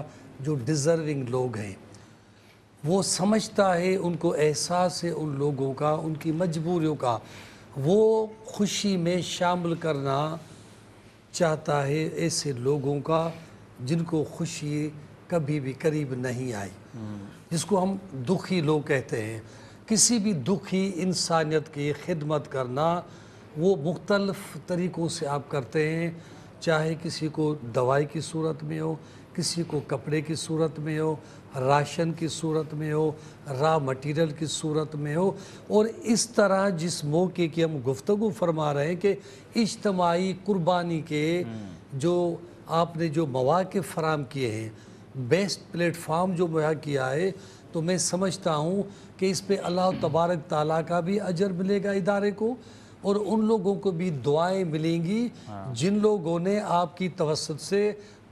जो डिज़र्विंग लोग हैं वो समझता है उनको एहसास है उन लोगों का उनकी मजबूरियों का वो खुशी में शामिल करना चाहता है ऐसे लोगों का जिनको खुशी कभी भी करीब नहीं आई जिसको हम दुखी लोग कहते हैं किसी भी दुखी इंसानियत की खिदमत करना वो मुख्तलफ़ तरीक़ों से आप करते हैं चाहे किसी को दवाई की सूरत में हो किसी को कपड़े की सूरत में हो राशन की सूरत में हो रा मटेरियल की सूरत में हो और इस तरह जिस मौके की हम गुफ्तु फरमा रहे हैं कि इज्तमाही कुर्बानी के जो आपने जो मौाक़ फ़राम किए हैं बेस्ट प्लेटफार्म जो मुहैया किया है तो मैं समझता हूँ कि इस पर अल्लाह तबारक ताली का भी अजर मिलेगा इदारे को और उन लोगों को भी दुआएं मिलेंगी हाँ। जिन लोगों ने आपकी तवसत से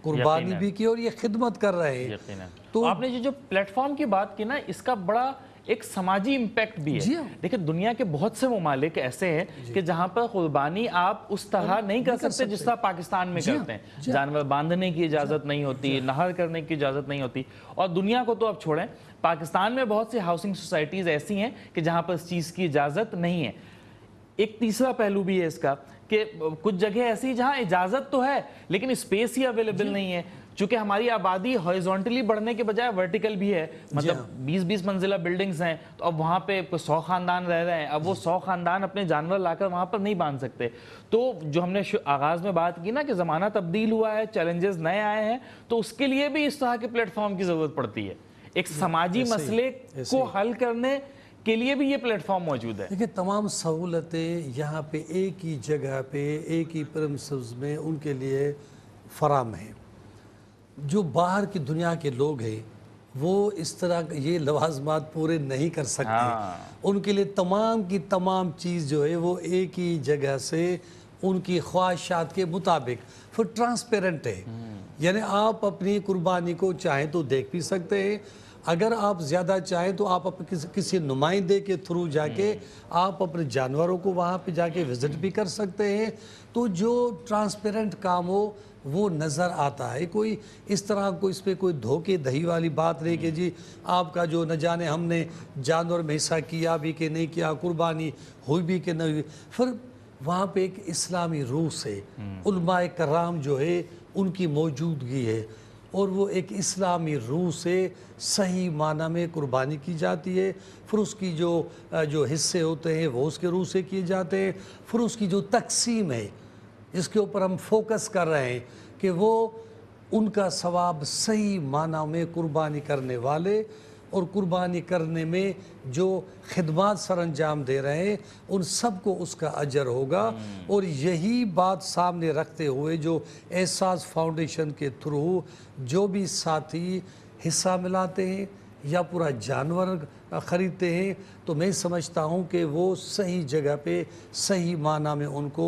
कुर्बानी भी की और ये खिदमत कर रहे हैं तो आपने जो जो प्लेटफॉर्म की बात की ना इसका बड़ा एक समाजी इम्पैक्ट भी है हाँ। देखिए दुनिया के बहुत से ममालिक ऐसे हैं कि जहां पर कुर्बानी आप उस तरह नहीं नहीं कर सकते सकते। जिस तरह पाकिस्तान में हाँ। करते हैं हाँ। जानवर बांधने की इजाज़त नहीं होती नहर करने की इजाज़त नहीं होती और दुनिया को तो आप छोड़ें पाकिस्तान में बहुत सी हाउसिंग सोसाइटीज़ ऐसी हैं कि जहां पर इस चीज़ की इजाज़त नहीं है एक तीसरा पहलू भी है इसका कि कुछ जगह ऐसी जहां इजाजत तो है लेकिन स्पेस ही अवेलेबल नहीं है चूंकि हमारी आबादी हॉरिजॉन्टली बढ़ने के बजाय वर्टिकल भी है मतलब 20-20 हाँ। मंजिला बिल्डिंग्स हैं तो अब वहां पे सौ खानदान रह रहे हैं अब वो सौ खानदान अपने जानवर लाकर वहां पर नहीं बांध सकते तो जो हमने आगाज़ में बात की ना कि ज़माना तब्दील हुआ है चैलेंजेस नए आए हैं तो उसके लिए भी इस तरह के प्लेटफॉर्म की ज़रूरत पड़ती है एक समाजी मसले को हल करने के लिए भी ये प्लेटफॉर्म मौजूद है देखिए तमाम सहूलतें यहाँ पे एक ही जगह पे एक ही परमसब्ज में उनके लिए फराम है जो बाहर की दुनिया के लोग हैं वो इस तरह ये लवाजमात पूरे नहीं कर सकते हाँ। उनके लिए तमाम की तमाम चीज़ जो है वो एक ही जगह से उनकी ख्वाहिशात के मुताबिक फिर ट्रांसपेरेंट है हम्म। यानी आप अपनी कुर्बानी को चाहें तो देख भी सकते हैं अगर आप ज़्यादा चाहें तो आप अपने किस, किसी नुमाइंदे के थ्रू जाके हम्म। आप अपने जानवरों को वहाँ पे जाके विज़िट भी कर सकते हैं तो जो ट्रांसपेरेंट काम हो वो नज़र आता है कोई इस तरह को इस पर कोई धोखे दही वाली बात नहीं कि हम्म। जी आपका जो न जाने हमने जानवर में हिस्सा किया भी कि नहीं किया कुर्बानी हुई भी कि नहीं हुई फिर वहाँ पे एक इस्लामी रूह से हम्म। उलमा कराम जो है उनकी मौजूदगी है और वो एक इस्लामी रूह से सही माना में कुर्बानी की जाती है फिर उसकी जो जो हिस्से होते हैं वो उसके रूह से किए जाते हैं फिर उसकी जो तकसीम है जिसके ऊपर हम फोकस कर रहे हैं कि वो उनका सवाब सही माना में कुर्बानी करने वाले और कुर्बानी करने में जो खदमात सर अंजाम दे रहे हैं उन सब को उसका अजर होगा हम्म। और यही बात सामने रखते हुए जो एहसास फाउंडेशन के थ्रू जो भी साथी हिस्सा मिलाते हैं या पूरा जानवर ख़रीदते हैं तो मैं समझता हूं कि वो सही जगह पे सही माना में उनको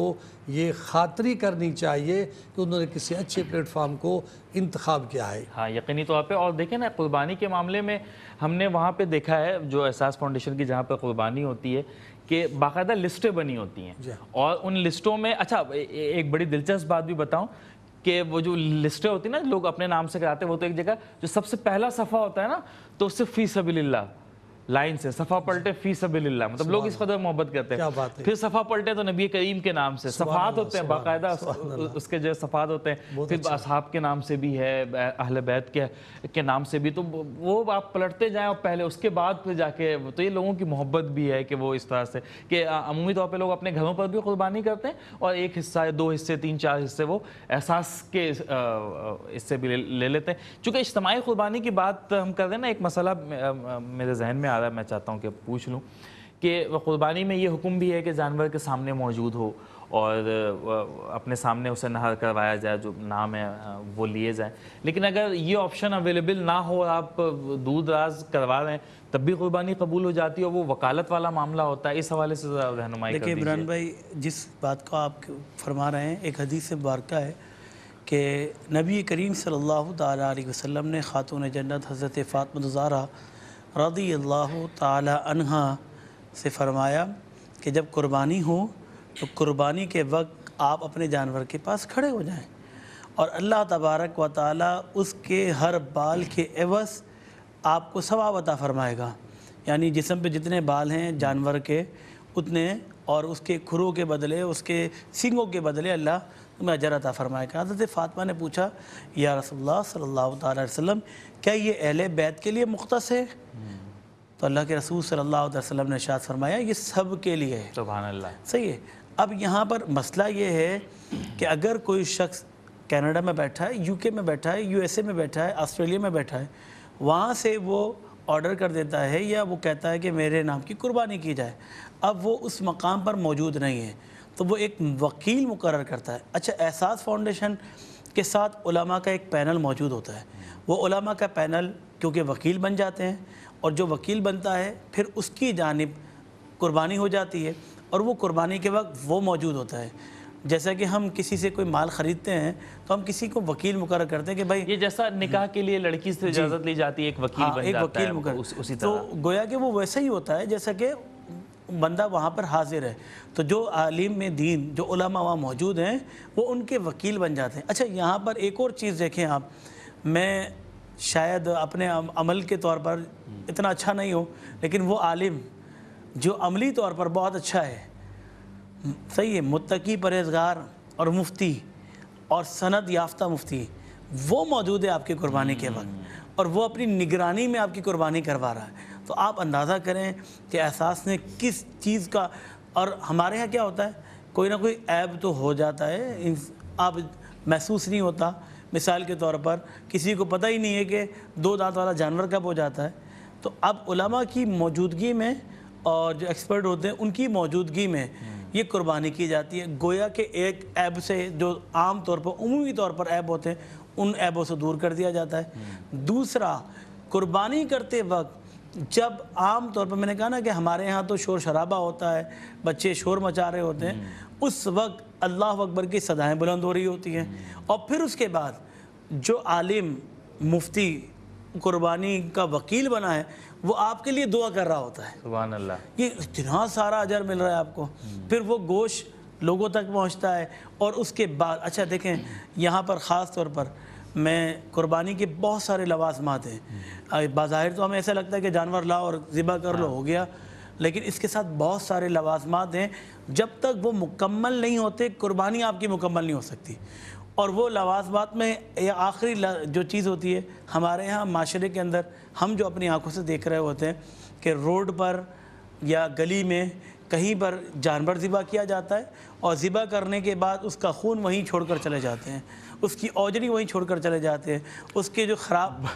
ये खातरी करनी चाहिए कि उन्होंने किसी अच्छे प्लेटफॉर्म को इंतखब किया है हाँ यकीनी तौर तो पर और देखें ना कुर्बानी के मामले में हमने वहाँ पे देखा है जो एहसास फाउंडेशन की जहाँ पर कुर्बानी होती है कि बाकायदा लिस्टें बनी होती हैं और उन लिस्टों में अच्छा एक बड़ी दिलचस्प बात भी बताऊँ कि वो जो लिस्टें होती हैं ना लोग अपने नाम से कराते हैं वो तो एक जगह जो सबसे पहला सफ़ा होता है ना तो उससे फी सबी लाइन से सफा पलटे फी सबिल्ला मतलब लोग इस कदर मोहब्बत करते हैं फिर सफा पलटे तो नबी करीम के नाम से सफात होते हैं बाकायदा उसके जो सफात होते हैं फिर अच्छा। असहाब के नाम से भी है अहल बैत के के नाम से भी तो वो आप पलटते जाएं और पहले उसके बाद फिर जाके तो ये लोगों की मोहब्बत भी है कि वो इस तरह से कि अमूमी तौर पर लोग अपने घरों पर भी कुर्बानी करते हैं और एक हिस्सा दो हिस्से तीन चार हिस्से वो एहसास के इससे भी ले लेते हैं चूँकि इज्तमाही कुर्बानी की बात हम कर रहे हैं ना एक मसला मेरे जहन में आ इशारा मैं चाहता हूँ कि पूछ लूँ कि क़ुरबानी में ये हुक्म भी है कि जानवर के सामने मौजूद हो और अपने सामने उसे नहर करवाया जाए जो नाम है वो लिए जाए लेकिन अगर ये ऑप्शन अवेलेबल ना हो और आप दूर दराज करवा रहे हैं तब भी कुर्बानी कबूल हो जाती है वो वकालत वाला मामला होता है इस हवाले से रहनुमाई देखिए इमरान भाई जिस बात को आप फरमा रहे हैं एक हदीस बारका है कि नबी करीम सल्लल्लाहु अलैहि वसल्लम ने ख़ातून जन्नत हज़रत फ़ातमत ज़ारा रदी अल्लाह तहा से फरमाया कि जब कुर्बानी हो तो कुर्बानी के वक्त आप अपने जानवर के पास खड़े हो जाएं और अल्लाह तबारक व ताली उसके हर बाल के एवस आपको सवाब अता फ़रमाएगा यानी जिसम पे जितने बाल हैं जानवर के उतने और उसके खुरों के बदले उसके सिंगों के बदले अल्लाह तुम्हें अजर अता फरमाएगा हजरत फ़ातमा ने पूछा या रसोल्ला सल्ला तसलम क्या ये अहल बैत के लिए मुख्त है तो अल्लाह के रसूल सल्ला वसलम ने शाद फरमाया ये सब के लिए है सही है अब यहाँ पर मसला ये है कि अगर कोई शख्स कैनेडा में बैठा है यूके में बैठा है यूएसए में बैठा है ऑस्ट्रेलिया में बैठा है वहाँ से वो ऑर्डर कर देता है या वो कहता है कि मेरे नाम की कुर्बानी की जाए अब वो उस मकाम पर मौजूद नहीं है तो वो एक वकील मुकर करता है अच्छा एहसास फाउंडेशन के साथ उलमा का एक पैनल मौजूद होता है वो उलमा का पैनल क्योंकि वकील बन जाते हैं और जो वकील बनता है फिर उसकी जानब कुर्बानी हो जाती है और वो कुर्बानी के वक्त वो मौजूद होता है जैसा कि हम किसी से कोई माल ख़रीदते हैं तो हम किसी को वकील मुकर करते हैं कि भाई ये जैसा निकाह के लिए लड़की से इजाज़त ली जाती है एक वकील हाँ, बन एक जाता वकील है, उस, उसी तो तरह तो गोया कि वो वैसा ही होता है जैसा कि बंदा वहाँ पर हाजिर है तो जो आलिम में दीन जो उलमा वहाँ मौजूद हैं वो उनके वकील बन जाते हैं अच्छा यहाँ पर एक और चीज़ देखें आप मैं शायद अपने अमल के तौर पर इतना अच्छा नहीं हूँ लेकिन वो आलिम जो अमली तौर पर बहुत अच्छा है सही है मुतकी परहेजगार और मुफ्ती और सनद याफ्ता मुफ्ती वो मौजूद है आपकी कुर्बानी के वक्त हम्म। और वो अपनी निगरानी में आपकी कुर्बानी करवा रहा है तो आप अंदाज़ा करें कि एहसास ने किस चीज़ का और हमारे यहाँ क्या होता है कोई ना कोई ऐब तो हो जाता है आप महसूस नहीं होता मिसाल के तौर पर किसी को पता ही नहीं है कि दो दांत वाला जानवर कब हो जाता है तो अब उलमा की मौजूदगी में और जो एक्सपर्ट होते हैं उनकी मौजूदगी में हम्म। ये कुर्बानी की जाती है गोया के एक ऐब से जो आम तौर पर उमूमी तौर पर ऐब होते हैं उन ऐबों से दूर कर दिया जाता है हम्म। दूसरा कुर्बानी करते वक्त जब आम तौर पर मैंने कहा ना कि हमारे यहाँ तो शोर शराबा होता है बच्चे शोर मचा रहे होते हैं हम्म। उस वक्त अल्लाह अकबर की सदाएँ बुलंद हो रही होती हैं हम्म। और फिर उसके बाद जो आलिम मुफ्ती कुर्बानी का वकील बना है वो आपके लिए दुआ कर रहा होता है अल्लाह ये इतना सारा अजर मिल रहा है आपको हम्म। फिर वो गोश लोगों तक पहुंचता है और उसके बाद अच्छा देखें यहाँ पर ख़ास तौर पर में कुर्बानी के बहुत सारे लवाजमात हैं हम्म। बाहिर तो हमें ऐसा लगता है कि जानवर लाओ और ज़िबा कर लो हाँ। हो गया लेकिन इसके साथ बहुत सारे लवाजमात हैं जब तक वो मुकम्मल नहीं होते कुर्बानी आपकी मुकम्मल नहीं हो सकती और वो लवाजमात में या आखिरी जो चीज़ होती है हमारे यहाँ माशरे के अंदर हम जो अपनी आंखों से देख रहे होते हैं कि रोड पर या गली में कहीं पर जानवर ज़िबा किया जाता है और ज़िबा करने के बाद उसका खून वहीं छोड़ कर चले जाते हैं उसकी औजड़ी वहीं छोड़कर चले जाते हैं उसके जो ख़राब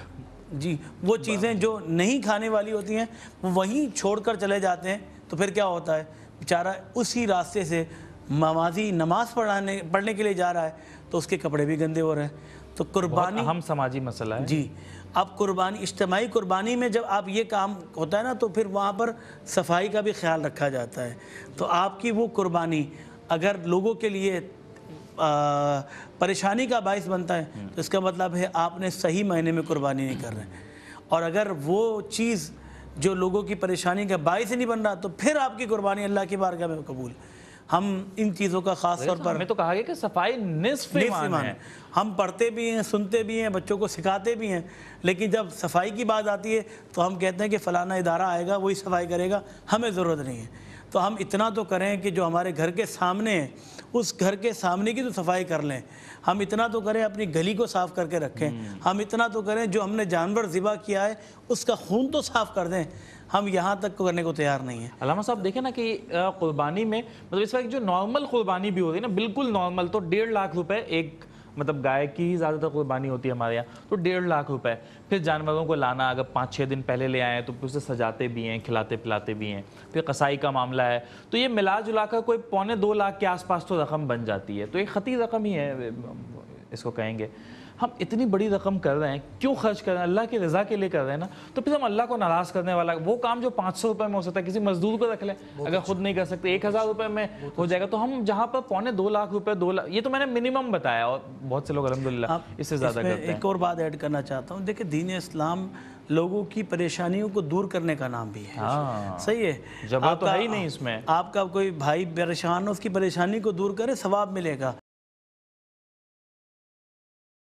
जी वो चीज़ें जो नहीं खाने वाली होती हैं वो वहीं छोड़कर चले जाते हैं तो फिर क्या होता है बेचारा उसी रास्ते से नमाजी नमाज पढ़ाने पढ़ने के लिए जा रहा है तो उसके कपड़े भी गंदे हो रहे हैं तो कुर्बानी हम समाजी मसला है जी अब कुर्बानी इज्तमाही कुर्बानी में जब आप ये काम होता है ना तो फिर वहाँ पर सफाई का भी ख्याल रखा जाता है तो आपकी वो कुर्बानी अगर लोगों के लिए आ, परेशानी का बायस बनता है तो इसका मतलब है आपने सही महीने में कुर्बानी नहीं कर रहे और अगर वो चीज़ जो लोगों की परेशानी का बायस नहीं बन रहा तो फिर आपकी कुर्बानी अल्लाह की बारगाह में कबूल हम इन चीज़ों का खास तौर तो पर तो कहा गया कि सफाई निस्फ निस्फ है हम पढ़ते भी हैं सुनते भी हैं बच्चों को सिखाते भी हैं लेकिन जब सफाई की बात आती है तो हम कहते हैं कि फ़लाना इदारा आएगा वही सफाई करेगा हमें ज़रूरत नहीं है तो हम इतना तो करें कि जो हमारे घर के सामने हैं उस घर के सामने की तो सफाई कर लें हम इतना तो करें अपनी गली को साफ़ करके रखें हम्म। हम इतना तो करें जो हमने जानवर ज़िबा किया है उसका खून तो साफ़ कर दें हम यहाँ तक करने को तैयार नहीं है अलामा साहब देखें ना कि कुर्बानी में मतलब इस वक्त जो नॉर्मल कुर्बानी भी हो रही है ना बिल्कुल नॉर्मल तो डेढ़ लाख रुपए एक मतलब गाय की ही ज़्यादातर कुर्बानी होती है हमारे यहाँ तो डेढ़ लाख रुपए फिर जानवरों को लाना अगर पाँच छः दिन पहले ले आए तो फिर उसे सजाते भी हैं खिलाते पिलाते भी हैं फिर कसाई का मामला है तो ये मिला जुला कर कोई पौने दो लाख के आसपास तो रकम बन जाती है तो एक खती रकम ही है इसको कहेंगे हम इतनी बड़ी रकम कर रहे हैं क्यों खर्च कर रहे हैं अल्लाह की रजा के लिए कर रहे हैं ना तो फिर हम अल्लाह को नाराज करने वाला वो काम जो पाँच सौ रुपये में हो सकता है किसी मजदूर को रख लें तो अगर अच्छा। खुद नहीं कर सकते एक हज़ार रुपये में तो हो अच्छा। जाएगा तो हम जहाँ पर पौने दो लाख रुपये दो लाख ये तो मैंने मिनिमम बताया और बहुत से लोग अलहमदिल्ला इससे ज़्यादा एक और बात ऐड करना चाहता हूँ देखिए दीन इस्लाम लोगों की परेशानियों को दूर करने का नाम भी है हाँ। सही है जब तो है ही नहीं इसमें आपका कोई भाई परेशान हो उसकी परेशानी को दूर करे सवाब मिलेगा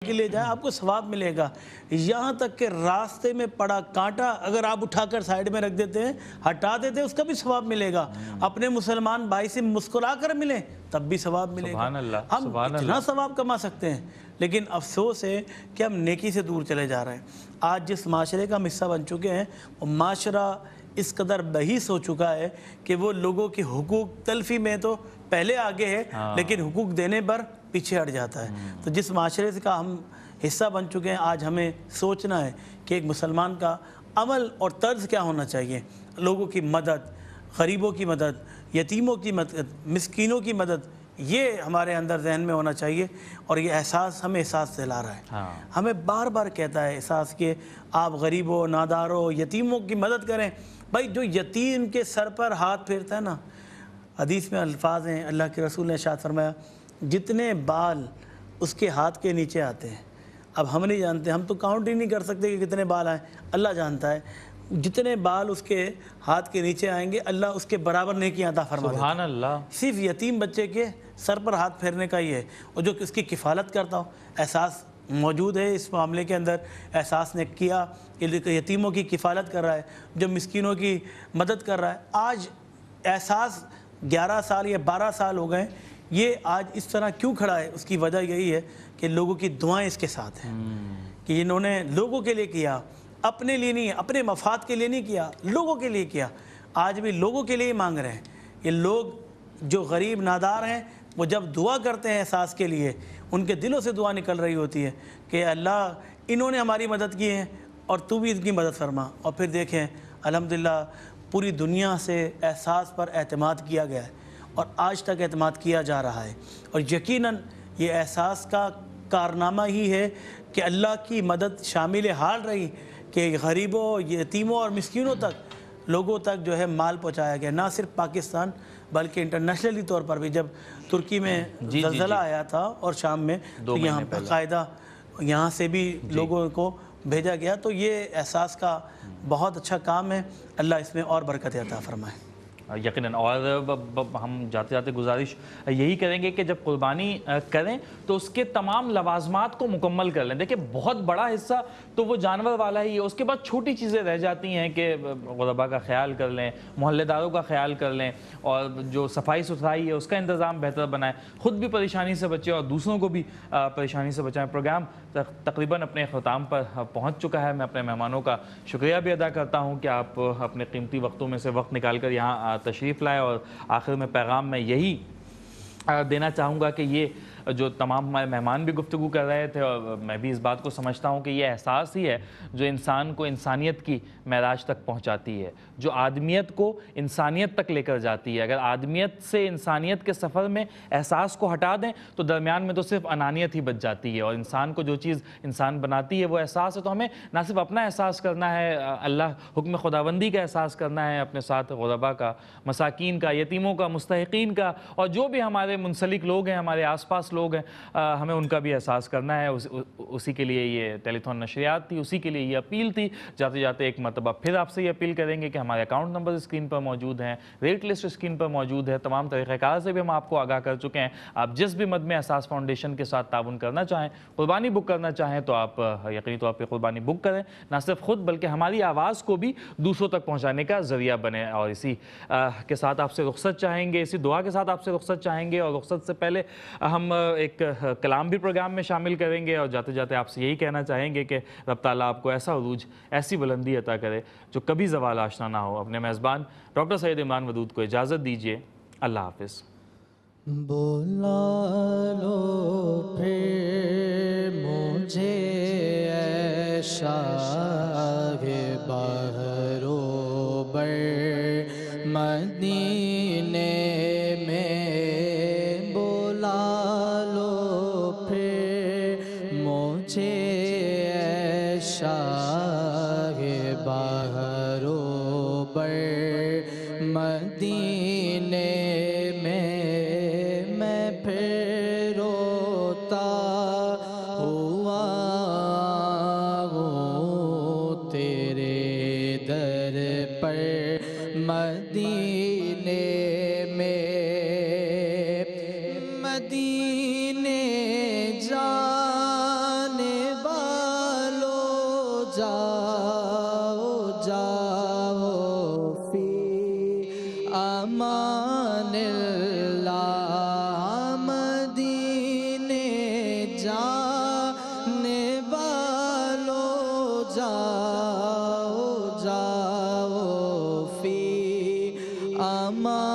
के लिए जाए आपको स्वाब मिलेगा यहाँ तक के रास्ते में पड़ा कांटा अगर आप उठाकर साइड में रख देते हैं हटा देते हैं उसका भी स्वाब मिलेगा हम्म। अपने मुसलमान भाई से मुस्कुरा कर मिलें तब भी स्वाब मिलेगा हम इतना स्वाब कमा सकते हैं लेकिन अफसोस है कि हम नेकी से दूर चले जा रहे हैं आज जिस माशरे का हम हिस्सा बन चुके हैं वो माशरा इस कदर बहीस हो चुका है कि वो लोगों के हकूक़ तलफी में तो पहले आगे है हाँ। लेकिन हुकूक देने पर पीछे हट जाता है हम्म। तो जिस माशरे का हम हिस्सा बन चुके हैं आज हमें सोचना है कि एक मुसलमान का अमल और तर्ज क्या होना चाहिए लोगों की मदद गरीबों की मदद यतीमों की मदद मस्किनों की मदद ये हमारे अंदर जहन में होना चाहिए और ये एहसास हमें एहसास दिला रहा है हाँ। हमें बार बार कहता है एहसास कि आप गरीबों नादारों यतीमों की मदद करें भाई जो यतीम के सर पर हाथ फेरता है ना हदीस में अल्फाज हैं अल्लाह के रसूल ने शाद फरमाया जितने बाल उसके हाथ के नीचे आते हैं अब हम नहीं जानते हम तो काउंट ही नहीं कर सकते कि कितने बाल आए अल्लाह जानता है जितने बाल उसके हाथ के नीचे आएंगे अल्लाह उसके बराबर नहीं किया था फरमा अल्लाह सिर्फ यतीम बच्चे के सर पर हाथ फेरने का ही है और जो उसकी किफ़ालत करता हो एहसास मौजूद है इस मामले के अंदर एहसास ने किया यतीमों की किफ़ालत कर रहा है जो मिसकिनों की मदद कर रहा है आज एहसास 11 साल या 12 साल हो गए ये आज इस तरह क्यों खड़ा है उसकी वजह यही है कि लोगों की दुआएं इसके साथ हैं हम्म। कि इन्होंने लोगों के लिए किया अपने लिए नहीं अपने मफाद के लिए नहीं किया लोगों के लिए किया आज भी लोगों के लिए ही मांग रहे हैं ये लोग जो गरीब नादार हैं वो जब दुआ करते हैं एहसास के लिए उनके दिलों से दुआ निकल रही होती है कि अल्लाह इन्होंने हमारी मदद की है और तू भी इनकी मदद फरमा और फिर देखें अलहमदिल्ला पूरी दुनिया से एहसास पर अहतमाद किया गया है और आज तक अहतमाद किया जा रहा है और यकीनन ये एहसास का कारनामा ही है कि अल्लाह की मदद शामिल हाल रही कि गरीबों यतीमों और मस्किनों तक लोगों तक जो है माल पहुंचाया गया ना सिर्फ पाकिस्तान बल्कि इंटरनेशनली तौर पर भी जब तुर्की में जलजला आया था और शाम में तो यहाँ बाकायदा यहाँ से भी लोगों को भेजा गया तो ये एहसास का बहुत अच्छा काम है अल्लाह इसमें और बरकत अता फरमाए यकीन और हम जाते जाते गुजारिश यही करेंगे कि जब कुर्बानी करें तो उसके तमाम लवाजमात को मुकम्मल कर लें देखिए बहुत बड़ा हिस्सा तो वो जानवर वाला ही है उसके बाद छोटी चीज़ें रह जाती हैं कि गुरबा का ख्याल कर लें मोहल्लेदारों का ख्याल कर लें और जो सफाई सुथराई है उसका इंतज़ाम बेहतर बनाएं ख़ुद भी परेशानी से बचें और दूसरों को भी परेशानी से बचाएँ प्रोग्राम तकरीबन अपने अख्ताम पर पहुँच चुका है मैं अपने मेहमानों का शुक्रिया भी अदा करता हूँ कि आप अपने कीमती वक्तों में से वक्त निकाल कर यहाँ तशरीफ़ लाए और आखिर में पैगाम में यही देना चाहूँगा कि ये जो तमाम हमारे मेहमान भी गुफ्तु कर रहे थे और मैं भी इस बात को समझता हूँ कि ये एहसास ही है जो इंसान को इंसानियत की महराज तक पहुँचाती है जो आदमियत को इंसानियत तक लेकर जाती है अगर आदमियत से इंसानियत के सफ़र में एहसास को हटा दें तो दरमियान में तो सिर्फ अनानियत ही बच जाती है और इंसान को जो चीज़ इंसान बनाती है वो एहसास है तो हमें ना सिर्फ अपना एहसास करना है अल्लाह हुक्म खुदाबंदी का एहसास करना है अपने साथ गुरबा का मसाकिन का यतीमों का मुस्तकिन का और जो भी हमारे मुंसलिक लोग हैं हमारे आसपास लोग लोग हैं हमें उनका भी एहसास करना है उस, उ, उसी के लिए ये टेलीथॉन नशरियात थी उसी के लिए ये अपील थी जाते जाते एक मरतबा फिर आपसे ये अपील करेंगे कि हमारे अकाउंट नंबर स्क्रीन पर मौजूद हैं रेट लिस्ट स्क्रीन पर मौजूद है तमाम तरीक़ार से भी हम आपको आगाह कर चुके हैं आप जिस भी मद में एहसास फाउंडेशन के साथ ताउन करना चाहें कुर्बानी बुक करना चाहें तो आप यकीनी तौर पर कुर्बानी बुक करें ना सिर्फ खुद बल्कि हमारी आवाज़ को भी दूसरों तक पहुँचाने का ज़रिया बने और इसी के साथ आपसे रुख्सत चाहेंगे इसी दुआ के साथ आपसे रुख्सत चाहेंगे और रुख्सत से पहले हम एक कलाम भी प्रोग्राम में शामिल करेंगे और जाते जाते आपसे यही कहना चाहेंगे कि रब ताला आपको ऐसा अरूज ऐसी बुलंदी अता करे जो कभी जवाल आशना ना हो अपने मेज़बान डॉक्टर सैद इमरान वदूद को इजाज़त दीजिए अल्लाह हाफिज़ बोला लो फे मुझे ऐसा बहरो बर मदी যাও যাও ফি আমা